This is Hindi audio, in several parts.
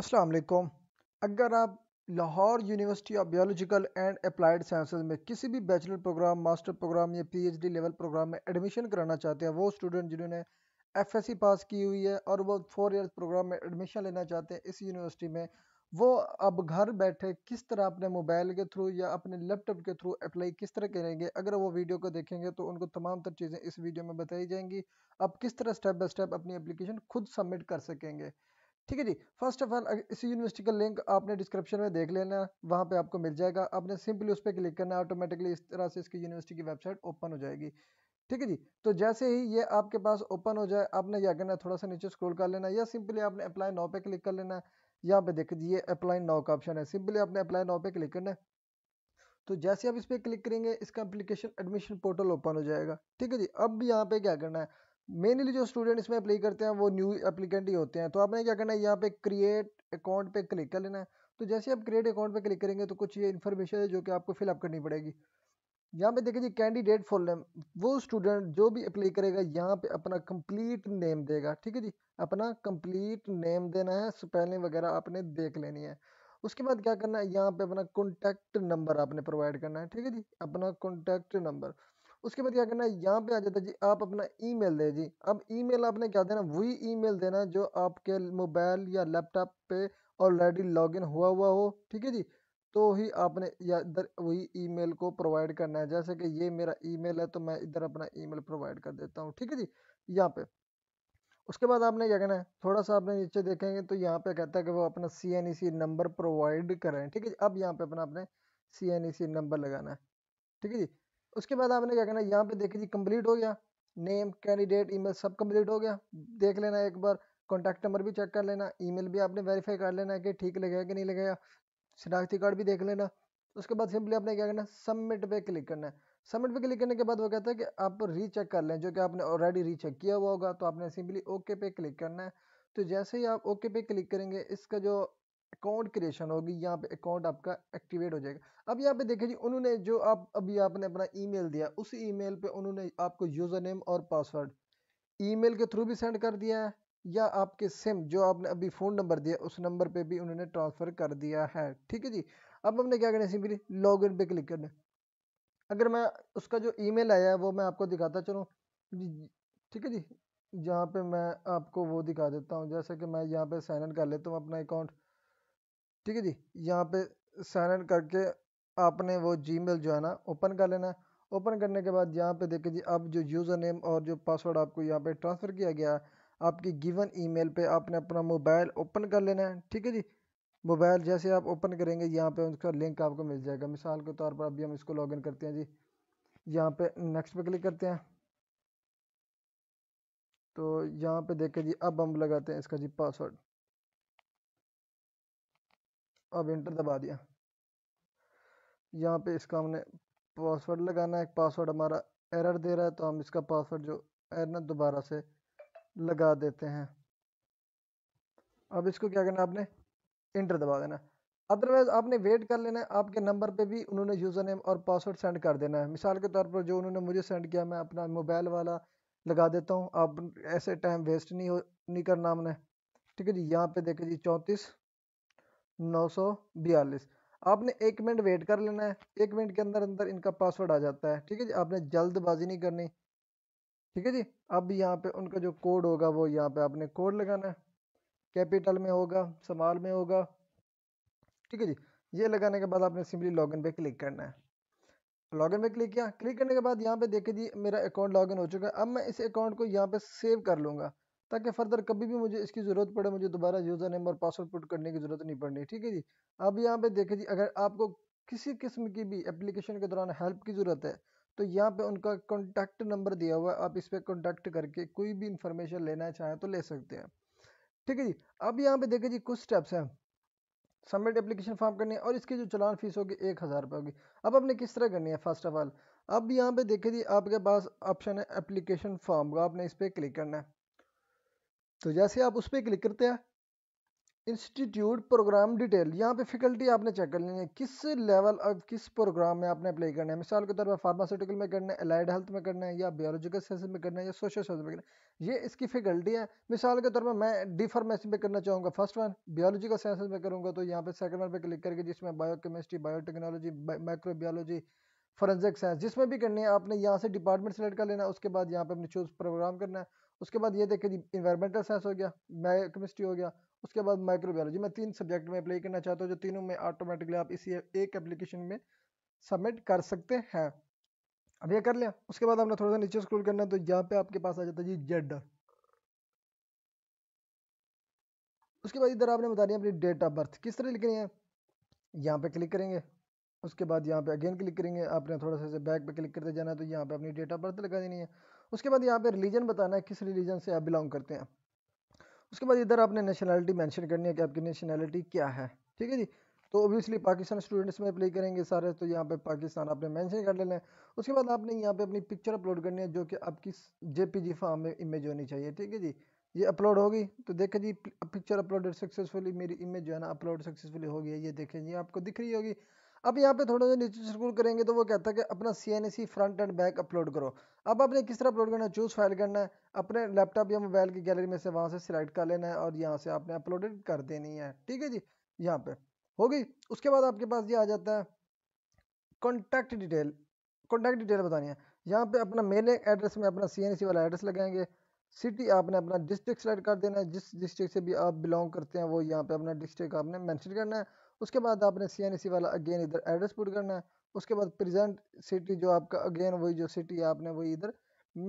अस्सलाम वालेकुम अगर आप Lahore university of biological and applied sciences में किसी भी बैचलर प्रोग्राम मास्टर प्रोग्राम या पीएचडी लेवल प्रोग्राम में एडमिशन कराना चाहते हैं वो स्टूडेंट जिन्होंने एफएससी पास की हुई है और वो फोर ईयर्स प्रोग्राम में एडमिशन लेना चाहते हैं इस यूनिवर्सिटी में वो अब घर बैठे किस तरह अपने मोबाइल के थ्रू या अपने लैपटॉप के थ्रू अप्लाई किस तरह करेंगे अगर वो वीडियो को देखेंगे तो उनको तमाम तर चीज़ें इस वीडियो में बताई जाएंगी आप किस तरह स्टेप बाय स्टेप अपनी एप्लीकेशन खुद सबमिट कर सकेंगे ठीक है जी फर्स्ट ऑफ ऑल इसी यूनिवर्सिटी का लिंक आपने डिस्क्रिप्शन में देख लेना वहाँ पे आपको मिल जाएगा आपने सिंपली उस पर क्लिक करना है ऑटोमेटिकली इस तरह से इसकी यूनिवर्सिटी की वेबसाइट ओपन हो जाएगी ठीक है जी तो जैसे ही ये आपके पास ओपन हो जाए आपने क्या करना थोड़ा सा नीचे स्क्रोल कर लेना या सिंपली आपने अप्लाई नाव पे क्लिक कर लेना यहाँ पे देख ये अप्लाई नाव का ऑप्शन है सिंपली आपने अप्लाई नाव पे क्लिक करना है तो जैसे आप इस पर क्लिक करेंगे इसका एप्लीकेशन एडमिशन पोर्टल ओपन हो जाएगा ठीक है जी अब यहाँ पे क्या करना है मेनली जो स्टूडेंट इसमें अप्लाई करते हैं वो न्यू अप्लीकेंट ही होते हैं तो आपने क्या करना है यहाँ पे क्रिएट अकाउंट पे क्लिक कर लेना है तो जैसे आप क्रिएट अकाउंट पे क्लिक करेंगे तो कुछ ये इन्फॉर्मेशन है जो कि आपको फिलअप करनी पड़ेगी यहाँ पे देखिए जी कैंडिडेट फुल नेम वो स्टूडेंट जो भी अप्लाई करेगा यहाँ पे अपना कंप्लीट नेम देगा ठीक है जी अपना कंप्लीट नेम देना है स्पेलिंग वगैरह आपने देख लेनी है उसके बाद क्या करना है यहाँ पे अपना कॉन्टैक्ट नंबर आपने प्रोवाइड करना है ठीक है जी अपना कॉन्टैक्ट नंबर उसके बाद क्या करना है यहाँ पे आ जाता है जी आप अपना ईमेल दे जी अब ईमेल आपने क्या देना वही ईमेल देना जो आपके मोबाइल या लैपटॉप पे ऑलरेडी लॉगिन हुआ हुआ हो ठीक है जी तो ही आपने या इधर वही ईमेल को प्रोवाइड करना है जैसे कि ये मेरा ईमेल है तो मैं इधर अपना ई प्रोवाइड कर देता हूँ ठीक है जी यहाँ पे उसके बाद आपने क्या करना है थोड़ा सा आपने नीचे देखेंगे तो यहाँ पे कहता है कि वो अपना C N I C number provide करें ठीक है जी अब यहाँ पे अपना आपने सी एन ई सी नंबर लगाना है ठीक है जी उसके बाद आपने क्या करना है यहाँ पे देखिए जी कंप्लीट हो गया नेम कैंडिडेट ईमेल सब कंप्लीट हो गया देख लेना एक बार कॉन्टैक्ट नंबर भी चेक कर लेना ईमेल भी आपने वेरीफाई कर लेना है कि ठीक लगेगा कि नहीं लगेगा शिनाख्ती कार्ड भी देख लेना उसके बाद सिंपली आपने क्या करना है सबमिट पे क्लिक करना है सबमिट पे क्लिक करने के बाद वो कहता है कि आप रीचेक कर लें जो कि आपने ऑलरेडी रीचेक किया हुआ होगा तो आपने सिंपली ओके पे क्लिक करना है तो जैसे ही आप ओके पे क्लिक करेंगे इसका जो अकाउंट क्रिएशन होगी यहाँ पे अकाउंट आपका एक्टिवेट हो जाएगा अब यहाँ पे देखिए जी उन्होंने जो आप अभी आपने अपना ईमेल दिया उस ईमेल पे उन्होंने आपको यूज़र नेम और पासवर्ड ईमेल के थ्रू भी सेंड कर दिया है या आपके सिम जो आपने अभी फ़ोन नंबर दिया उस नंबर पर भी उन्होंने ट्रांसफ़र कर दिया है ठीक है जी अब हमने क्या करना सिंपली लॉग इन पर क्लिक करना अगर मैं उसका जो ई आया है वो मैं आपको दिखाता चलूँ ठीक है जी यहाँ पे मैं आपको वो दिखा देता हूँ जैसे कि मैं यहाँ पे साइन इन कर लेता हूँ अपना अकाउंट ठीक है जी यहाँ पे साइन इन करके आपने वो जी जो है ना ओपन कर लेना है ओपन करने के बाद यहाँ पे देखिए जी अब जो यूज़र नेम और जो पासवर्ड आपको यहाँ पे ट्रांसफ़र किया गया है आपकी गिवन ईमेल पे आपने अपना मोबाइल ओपन कर लेना है ठीक है जी मोबाइल जैसे आप ओपन करेंगे यहाँ पे उसका लिंक आपको मिल जाएगा मिसाल के तौर पर अभी हम इसको लॉगिन करते हैं जी यहाँ पे नेक्स्ट पे क्लिक करते हैं तो यहाँ पे देखें जी अब हम लगाते हैं इसका जी पासवर्ड अब इंटर दबा दिया यहाँ पे इसका हमने पासवर्ड लगाना है पासवर्ड हमारा एरर दे रहा है तो हम इसका पासवर्ड जो है ना दोबारा से लगा देते हैं अब इसको क्या करना आपने इंटर दबा देना अदरवाइज आपने वेट कर लेना है आपके नंबर पे भी उन्होंने यूज़र नेम और पासवर्ड सेंड कर देना है मिसाल के तौर पर जो उन्होंने मुझे सेंड किया मैं अपना मोबाइल वाला लगा देता हूँ आप ऐसे टाइम वेस्ट नहीं हो नहीं करना हमने ठीक है जी यहाँ पे देखे जी चौंतीस नौ सौ बयालीस आपने एक मिनट वेट कर लेना है एक मिनट के अंदर अंदर इनका पासवर्ड आ जाता है ठीक है जी आपने जल्दबाजी नहीं करनी ठीक है जी अब यहाँ पे उनका जो कोड होगा वो यहाँ पे आपने कोड लगाना है कैपिटल में होगा समाल में होगा ठीक है जी ये लगाने के बाद आपने सिंपली लॉग पे क्लिक करना है लॉगिन पे क्लिक किया क्लिक करने के बाद यहाँ पे देखे जी मेरा अकाउंट लॉगिन हो चुका है अब मैं इस अकाउंट को यहाँ पे सेव कर लूँगा ताकि फर्दर कभी भी मुझे इसकी ज़रूरत पड़े मुझे दोबारा यूज़र नेम और पासवर्ड पुट करने की ज़रूरत नहीं पड़नी ठीक है जी अब यहाँ पे देखें जी अगर आपको किसी किस्म की भी एप्लीकेशन के दौरान हेल्प की ज़रूरत है तो यहाँ पे उनका कॉन्टैक्ट नंबर दिया हुआ है आप इस पर कॉन्टैक्ट करके कोई भी इन्फॉर्मेशन लेना चाहें तो ले सकते हैं ठीक है जी अब यहाँ पर देखें जी कुछ स्टेप्स हैं सबमिट एप्लीकेशन फॉर्म करनी है और इसकी जो चलान फीस होगी एक हज़ार रुपये होगी अब आपने किस तरह करनी है फर्स्ट ऑफ ऑल अब यहाँ पे देखें जी आपके पास ऑप्शन है एप्लीकेशन फॉर्म का आपने इस पर क्लिक करना है तो जैसे आप उस पर क्लिक करते हैं इंस्टीट्यूट प्रोग्राम डिटेल यहाँ पे फैकल्टी आपने चेक कर लेनी है किस लेवल और किस प्रोग्राम में आपने अप्लाई करना है मिसाल के तौर पर फार्मास्यूटिकल में करना है अलाइड हेल्थ में करना है या बायोलॉजिकल साइंस में करना है या सोशल साइंस में करना है ये इसकी फैकल्टी है मिसाल के तौर पर मैं डी फार्मेसी में करना चाहूँगा फर्स्ट वन बायोलॉजिकल साइंस में करूँगा तो यहाँ पर सेकंड वन पर क्लिक करके जिसमें biochemistry biotechnology microbiology forensic science जिसमें भी करनी है आपने यहाँ से डिपार्टमेंट सेलेक्ट कर लेना उसके बाद यहाँ पे अपने चूज प्रोग्राम करना है उसके बाद ये देखें जी इन्वायरमेंटल साइंस हो गया केमिस्ट्री हो गया उसके बाद माइक्रोबायोलॉजी मैं तीन सब्जेक्ट में अप्लाई करना चाहता हूँ जो तीनों में ऑटोमेटिकली आप इसी एक एप्लीकेशन में सबमिट कर सकते हैं अब ये कर लिया उसके बाद आपने थोड़ा सा नीचे स्क्रॉल करना है तो यहाँ पे आपके पास आ जाता है जी जेड उसके बाद इधर आपने बता है अपनी डेट ऑफ बर्थ किस तरह लिखनी है यहाँ पे क्लिक करेंगे उसके बाद यहाँ पे अगेन क्लिक करेंगे आपने थोड़ा सा बैक पे क्लिक करते जाना है तो यहाँ पे अपनी डेट ऑफ बर्थ लगा देनी है उसके बाद यहाँ पे रिलीजन बताना है किस रिलीजन से आप बिलोंग करते हैं उसके बाद इधर आपने नेशनैलिटी मेंशन करनी है कि आपकी नेशनैलिटी क्या है ठीक है जी तो ओबियसली पाकिस्तान स्टूडेंट्स में अप्लाई करेंगे सारे तो यहाँ पे पाकिस्तान आपने मेंशन कर लेना है उसके बाद आपने यहाँ पे अपनी पिक्चर अपलोड करनी है जो कि आपकी जेपीजी फॉर्म में इमेज होनी चाहिए ठीक है जी ये अपलोड होगी तो देखें जी पिक्चर अपलोडेड सक्सेसफुली मेरी इमेज जो है ना अपलोड सक्सेसफुली हो गई है ये देखें जी आपको दिख रही होगी अब यहाँ पे थोड़ा सा नीचे स्क्रॉल करेंगे तो वो कहता है कि अपना C N C front and back upload करो अब आपने किस तरह अपलोड करना है चूज़ फाइल करना है अपने लैपटॉप या मोबाइल की गैलरी में से वहाँ से सिलेक्ट कर लेना है और यहाँ से आपने अपलोडेड कर देनी है ठीक है जी यहाँ पे हो गई उसके बाद आपके पास ये आ जाता है कॉन्टैक्ट डिटेल कॉन्टैक्ट डिटेल बतानी है यहाँ पे अपना मेल एड्रेस में अपना सी वाला एड्रेस लगाएंगे सिटी आपने अपना डिस्ट्रिक्ट सेलेक्ट कर देना है जिस डिस्ट्रिक्ट से भी आप बिलोंग करते हैं वो यहाँ पे अपना डिस्ट्रिक्ट आपने मेंशन करना है उसके बाद आपने सी एन ए सी वाला अगेन इधर एड्रेस पुट करना है उसके बाद प्रेजेंट सिटी जो आपका अगेन वही जो सिटी है आपने वही इधर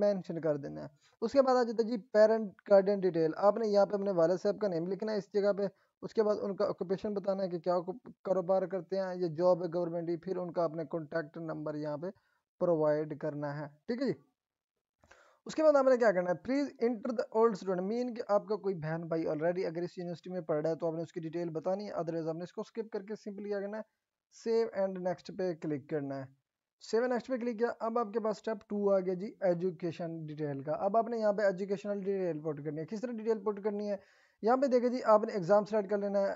मेंशन कर देना है उसके बाद आ जाता है जी पेरेंट गार्डियन डिटेल आपने यहाँ पे अपने वाले साहब का नेम लिखना है इस जगह पे उसके बाद उनका ऑक्यूपेशन बताना है कि क्या कारोबार करते हैं या जॉब है गवर्नमेंट ही फिर उनका अपने कॉन्टैक्ट नंबर यहाँ पे प्रोवाइड करना है ठीक है जी उसके बाद आपने क्या करना है please enter the old student mean कि आपका कोई बहन भाई ऑलरेडी अगर इस यूनिवर्सिटी में पढ़ रहा है तो आपने उसकी डिटेल बतानी है अदरवाइज आपने इसको स्किप करके सिंपली क्या करना है सेव एंड नेक्स्ट पे क्लिक करना है सेव एंड नेक्स्ट पे क्लिक किया अब आपके पास स्टेप टू आ गया जी एजुकेशन डिटेल का अब आपने यहाँ पे एजुकेशनल डिटेल पुट करनी है किस तरह डिटेल पुट करनी है यहाँ पे देखे जी आपने एग्जाम सेलेक्ट कर लेना है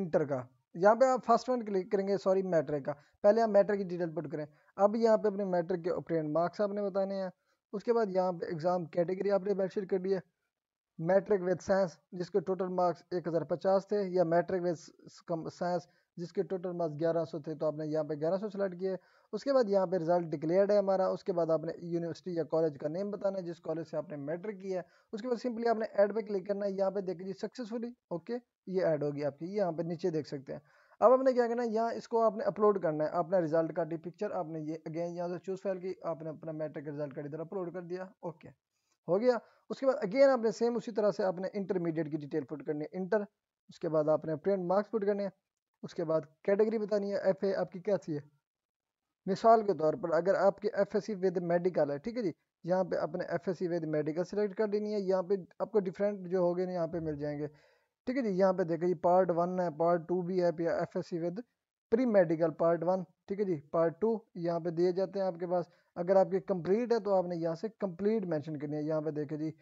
इंटर का यहाँ पे आप फर्स्ट वन क्लिक करेंगे सॉरी मैट्रिक का पहले आप मैट्रिक की डिटेल पुट करें अब यहाँ पे अपने मैट्रिक के ओपरेंट मार्क्स आपने बताने हैं उसके बाद यहाँ पे एग्ज़ाम कैटेगरी आपने मैंशन कर दी है मैट्रिक विद साइंस जिसके टोटल मार्क्स 1050 थे या मैट्रिक विद साइंस जिसके टोटल मार्क्स 1100 थे तो आपने यहाँ पे 1100 सेलेक्ट किए उसके बाद यहाँ पे रिजल्ट डिक्लेयर्ड है हमारा उसके बाद आपने यूनिवर्सिटी या कॉलेज का नेम बताना है जिस कॉलेज से आपने मैट्रिक किया है उसके बाद सिंपली आपने ऐड पे क्लिक करना है यहाँ पे देखिए सक्सेसफुली ओके ये ऐड होगी आपकी यहाँ पे नीचे देख सकते हैं अब आपने क्या करना है यहाँ इसको आपने अपलोड करना है अपना रिजल्ट का डी पिक्चर आपने ये अगेन यहाँ से चूज फाइल की आपने अपना मैट्रिक रिजल्ट कार्ड इधर अपलोड कर दिया ओके हो गया उसके बाद अगेन आपने सेम उसी तरह से आपने इंटरमीडिएट की डिटेल पुट करनी है इंटर उसके बाद आपने प्रिंट मार्क्स पुट करने हैं उसके बाद कैटेगरी बतानी है एफ आपकी क्या थी है मिसाल के तौर पर अगर आपके एफ एस विद मेडिकल है ठीक है जी यहाँ पे अपने F S with medical select कर देनी है यहाँ पे आपको डिफरेंट जो हो गए यहाँ पे मिल जाएंगे ठीक है जी यहाँ पे देखो जी पार्ट वन है पार्ट टू भी है F S C with pre medical part one ठीक है जी पार्ट टू यहाँ पे दिए जाते हैं आपके पास अगर आपके कंप्लीट है तो आपने यहाँ से कंप्लीट मेंशन करनी है यहाँ पे देखे जी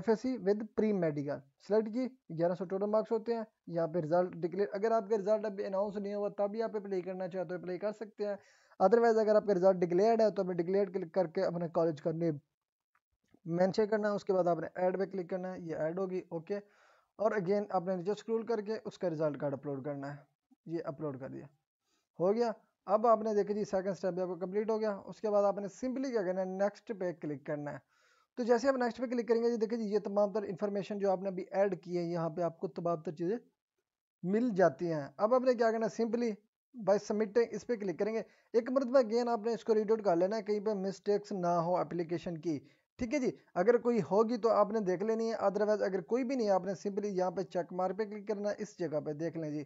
F S C with pre medical select की ग्यारह सौ टोटल मार्क्स होते हैं यहाँ पे रिजल्ट डिक्लेयर अगर आपका रिजल्ट अभी अनाउंस नहीं हुआ तभी आप अप्लाई करना चाहते हो अप्लाई कर सकते हैं अदरवाइज अगर आपका रिजल्ट डिक्लेयर है तो अपने डिक्लेयर क्लिक करके अपने कॉलेज का नेम मैंशन करना है उसके बाद आपने ऐड पे क्लिक करना है ये ऐड होगी ओके okay? और अगेन आपने नीचे स्क्रॉल करके उसका रिजल्ट कार्ड अपलोड करना है ये अपलोड कर दिया हो गया अब आपने देखा जी सेकंड स्टेप आपका कंप्लीट हो गया उसके बाद आपने सिंपली क्या करना है नेक्स्ट पे क्लिक करना है तो जैसे आप नेक्स्ट पे क्लिक करेंगे जी देखिए जी ये तमाम तर इन्फॉर्मेशन जो आपने अभी ऐड की है यहाँ पे आपको तमाम तर चीज़ें मिल जाती हैं अब आपने क्या करना है सिंपली बाय सबमिट इस पर क्लिक करेंगे एक मरतबा अगेन आपने इसको रीड आउट कर लेना है कहीं पर मिस्टेक्स ना हो एप्लीकेशन की ठीक है जी अगर कोई होगी तो आपने देख लेनी है अदरवाइज अगर कोई भी नहीं है आपने सिंपली यहाँ पे चेक मार पे क्लिक करना है इस जगह पे देख लें जी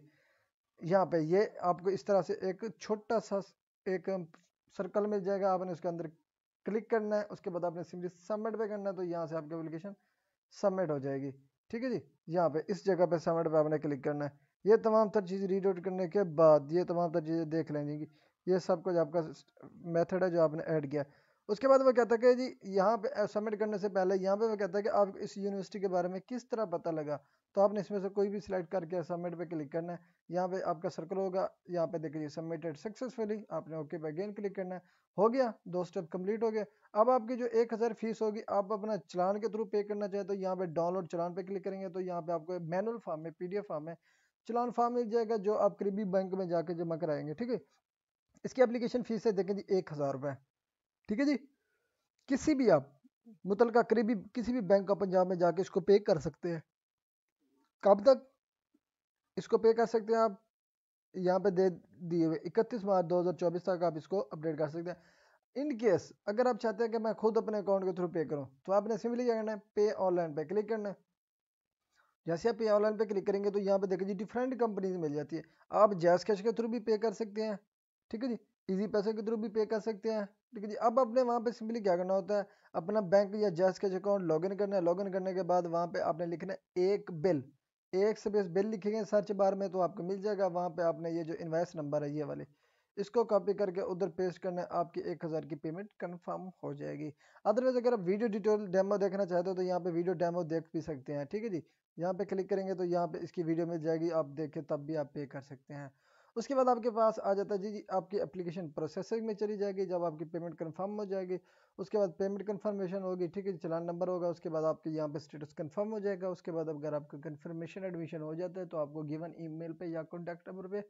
यहाँ पे ये आपको इस तरह से एक छोटा सा एक सर्कल मिल जाएगा आपने उसके अंदर क्लिक करना है उसके बाद आपने सिंपली सबमिट पे करना है तो यहाँ से आपकी अप्लीकेशन सबमिट हो जाएगी ठीक है जी यहाँ पे इस जगह पे सबमिट पे आपने क्लिक करना है ये तमाम तर चीज़ रीड आउट करने के बाद ये तमाम तर चीज़ें देख लेंगी ये सब कुछ आपका मेथड है जो आपने ऐड किया उसके बाद वो कहता है कि जी यहाँ पे सबमिट करने से पहले यहाँ पे वो कहता है कि आप इस यूनिवर्सिटी के बारे में किस तरह पता लगा तो आपने इसमें से कोई भी सिलेक्ट करके सबमिट पे क्लिक करना है यहाँ पे आपका सर्कल होगा यहाँ पे देखिए सबमिटेड सक्सेसफुली आपने ओके पे अगेन क्लिक करना है हो गया दो स्टेप कम्प्लीट हो गया अब आपकी जो एक हज़ार फीस होगी आप अपना चलान के थ्रू पे करना चाहें तो यहाँ पर डाउनलोड चलान पर क्लिक करेंगे तो यहाँ पर आपको मैनुअल फार्म में एफ फॉर्म में चलान फार्म मिल जाएगा जो आप करीबी बैंक में जाकर जमा कराएंगे ठीक है इसकी एप्लीकेशन फीस है देखें जी एक हज़ार रुपये ठीक है जी किसी भी आप मुतल करीबी किसी भी बैंक ऑफ पंजाब में जाके इसको पे कर सकते हैं कब तक इसको पे कर सकते हैं आप यहाँ पे दे दिए हुए इकतीस मार्च 2024 तक आप इसको अपडेट कर सकते हैं इन केस अगर आप चाहते हैं कि मैं खुद अपने अकाउंट के थ्रू पे करूँ तो आपने सिंपली क्या करना है पे ऑनलाइन पे क्लिक करना है जैसे आप पे ऑनलाइन पे क्लिक करेंगे तो यहाँ पे देखिए जी डिफरेंट कंपनीज मिल जाती है आप जैस कैश के थ्रू भी पे कर सकते हैं ठीक है जी इजी पैसे के थ्रू भी पे कर सकते हैं ठीक है जी अब अपने वहाँ पे सिंपली क्या करना होता है अपना बैंक या जैस कैश अकाउंट लॉगिन करना है लॉगिन करने के बाद वहाँ पे आपने लिखना है एक बिल एक स्पेस बिल लिखेंगे सर्च बार में तो आपको मिल जाएगा वहाँ पे आपने ये जो इन्वाइस नंबर है ये वाले इसको कॉपी करके उधर पेस्ट करना है आपकी एक हज़ार की पेमेंट कंफर्म हो जाएगी अदरवाइज अगर आप वीडियो डिटेल डेमो देखना चाहते हो तो यहाँ पे वीडियो डेमो देख भी सकते हैं ठीक है जी यहाँ पे क्लिक करेंगे तो यहाँ पे इसकी वीडियो मिल जाएगी आप देखें तब भी आप पे कर सकते हैं उसके बाद आपके पास आ जाता है जी जी आपकी एप्लीकेशन प्रोसेसिंग में चली जाएगी जब आपकी पेमेंट कन्फर्म हो जाएगी उसके बाद पेमेंट कन्फर्मेशन होगी ठीक है चलान नंबर होगा उसके बाद आपके यहाँ पे स्टेटस कन्फर्म हो जाएगा उसके बाद अगर आपका कन्फर्मेशन एडमिशन हो जाता है तो आपको गिवन मेल पे या कॉन्टैक्ट नंबर पे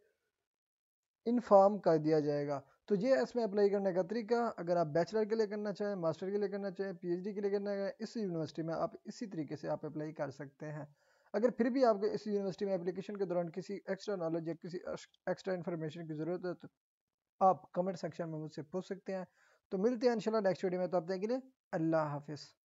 इन्फॉर्म कर दिया जाएगा तो ये है इसमें अप्लाई करने का तरीका अगर आप बैचलर के लिए करना चाहें मास्टर के लिए करना चाहें पीएचडी के लिए करना चाहें इस यूनिवर्सिटी में आप इसी तरीके से आप अप्लाई कर सकते हैं अगर फिर भी आपको इस यूनिवर्सिटी में एप्लीकेशन के दौरान किसी एक्स्ट्रा नॉलेज या किसी एक्स्ट्रा इन्फॉर्मेशन की ज़रूरत है तो आप कमेंट सेक्शन में मुझसे पूछ सकते हैं तो मिलते हैं इंशाल्लाह नेक्स्ट वीडियो में तो आप देखिए अल्लाह हाफिज़